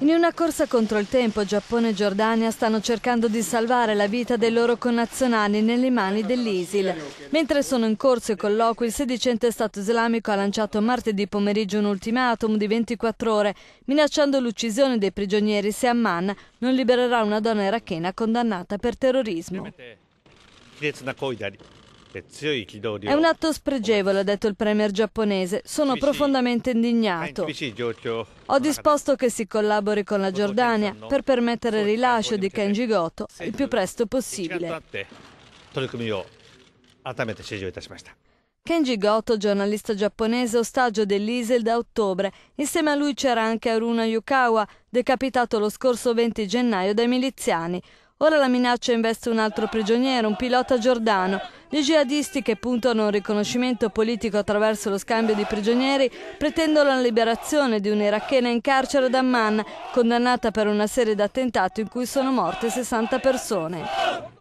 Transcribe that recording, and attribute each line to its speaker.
Speaker 1: In una corsa contro il tempo, Giappone e Giordania stanno cercando di salvare la vita dei loro connazionali nelle mani dell'ISIL. Mentre sono in corso i colloqui, il sedicente Stato islamico ha lanciato martedì pomeriggio un ultimatum di 24 ore, minacciando l'uccisione dei prigionieri se Amman non libererà una donna irachena condannata per terrorismo.
Speaker 2: È un
Speaker 1: atto spregevole, ha detto il premier giapponese. Sono profondamente indignato.
Speaker 2: Eh, Ho
Speaker 1: disposto che si collabori con la Giordania per permettere il rilascio di Kenji Goto il più presto possibile. Kenji Goto, giornalista giapponese ostaggio dell'ISIL da ottobre. Insieme a lui c'era anche Aruna Yukawa, decapitato lo scorso 20 gennaio dai miliziani. Ora la minaccia investe un altro prigioniero, un pilota giordano. Gli jihadisti che puntano un riconoscimento politico attraverso lo scambio di prigionieri pretendono la liberazione di un'irachena in carcere ad Amman, condannata per una serie di attentati in cui sono morte 60 persone.